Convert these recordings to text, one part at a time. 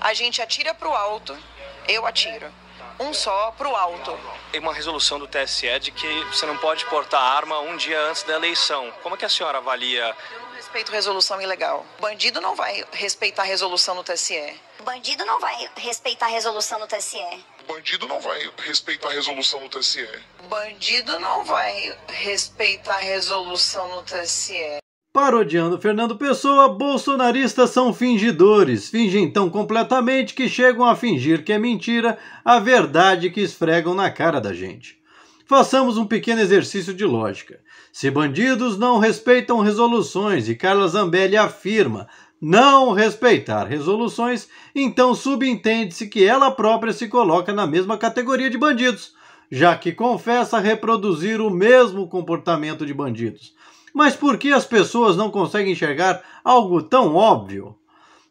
A gente atira para o alto, eu atiro. Um só para o alto. Tem uma resolução do TSE de que você não pode portar arma um dia antes da eleição. Como é que a senhora avalia? Eu não respeito resolução ilegal. O bandido não vai respeitar a resolução no TSE. O bandido não vai respeitar a resolução no TSE. O bandido não vai respeitar a resolução no TSE. O bandido não vai respeitar a resolução no TSE. Parodiando Fernando Pessoa, bolsonaristas são fingidores. Fingem tão completamente que chegam a fingir que é mentira a verdade que esfregam na cara da gente. Façamos um pequeno exercício de lógica. Se bandidos não respeitam resoluções e Carla Zambelli afirma não respeitar resoluções, então subentende-se que ela própria se coloca na mesma categoria de bandidos, já que confessa reproduzir o mesmo comportamento de bandidos. Mas por que as pessoas não conseguem enxergar algo tão óbvio?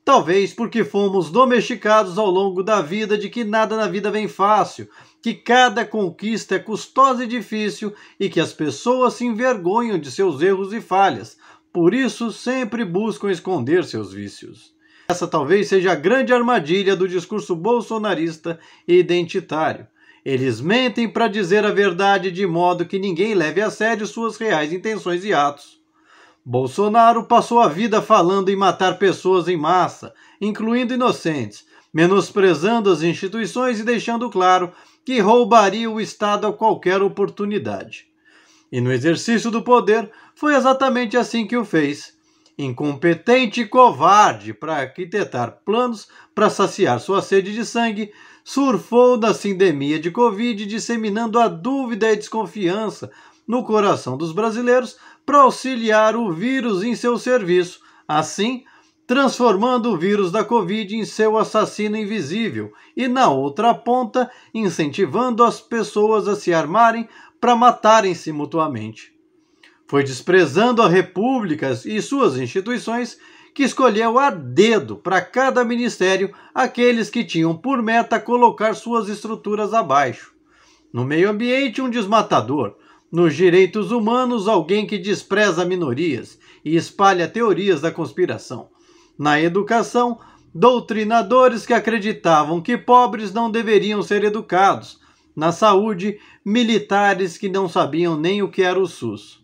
Talvez porque fomos domesticados ao longo da vida de que nada na vida vem fácil, que cada conquista é custosa e difícil e que as pessoas se envergonham de seus erros e falhas, por isso sempre buscam esconder seus vícios. Essa talvez seja a grande armadilha do discurso bolsonarista e identitário eles mentem para dizer a verdade de modo que ninguém leve a sério suas reais intenções e atos. Bolsonaro passou a vida falando em matar pessoas em massa, incluindo inocentes, menosprezando as instituições e deixando claro que roubaria o Estado a qualquer oportunidade. E no exercício do poder, foi exatamente assim que o fez incompetente e covarde para arquitetar planos para saciar sua sede de sangue, surfou da sindemia de Covid, disseminando a dúvida e desconfiança no coração dos brasileiros para auxiliar o vírus em seu serviço, assim transformando o vírus da Covid em seu assassino invisível e, na outra ponta, incentivando as pessoas a se armarem para matarem-se mutuamente. Foi desprezando as repúblicas e suas instituições que escolheu a dedo para cada ministério aqueles que tinham por meta colocar suas estruturas abaixo. No meio ambiente, um desmatador. Nos direitos humanos, alguém que despreza minorias e espalha teorias da conspiração. Na educação, doutrinadores que acreditavam que pobres não deveriam ser educados. Na saúde, militares que não sabiam nem o que era o SUS.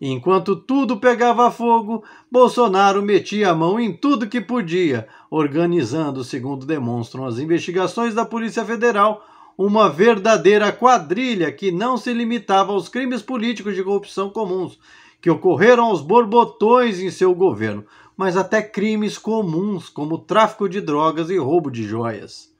Enquanto tudo pegava fogo, Bolsonaro metia a mão em tudo que podia, organizando, segundo demonstram as investigações da Polícia Federal, uma verdadeira quadrilha que não se limitava aos crimes políticos de corrupção comuns, que ocorreram aos borbotões em seu governo, mas até crimes comuns como tráfico de drogas e roubo de joias.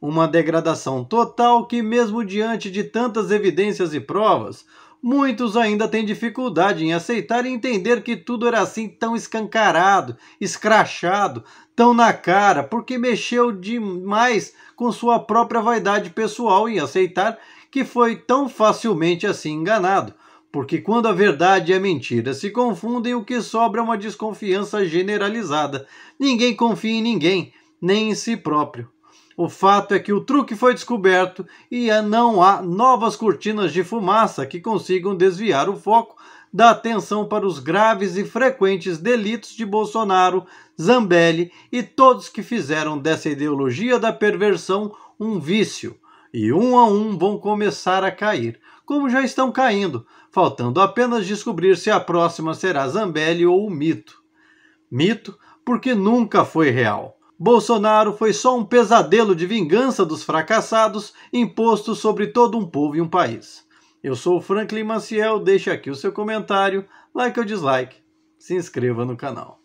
Uma degradação total que, mesmo diante de tantas evidências e provas, muitos ainda têm dificuldade em aceitar e entender que tudo era assim tão escancarado, escrachado, tão na cara, porque mexeu demais com sua própria vaidade pessoal em aceitar que foi tão facilmente assim enganado. Porque quando a verdade e a mentira se confundem, o que sobra é uma desconfiança generalizada. Ninguém confia em ninguém, nem em si próprio. O fato é que o truque foi descoberto e é, não há novas cortinas de fumaça que consigam desviar o foco da atenção para os graves e frequentes delitos de Bolsonaro, Zambelli e todos que fizeram dessa ideologia da perversão um vício. E um a um vão começar a cair, como já estão caindo, faltando apenas descobrir se a próxima será Zambelli ou o mito. Mito porque nunca foi real. Bolsonaro foi só um pesadelo de vingança dos fracassados imposto sobre todo um povo e um país. Eu sou o Franklin Maciel, deixe aqui o seu comentário, like ou dislike, se inscreva no canal.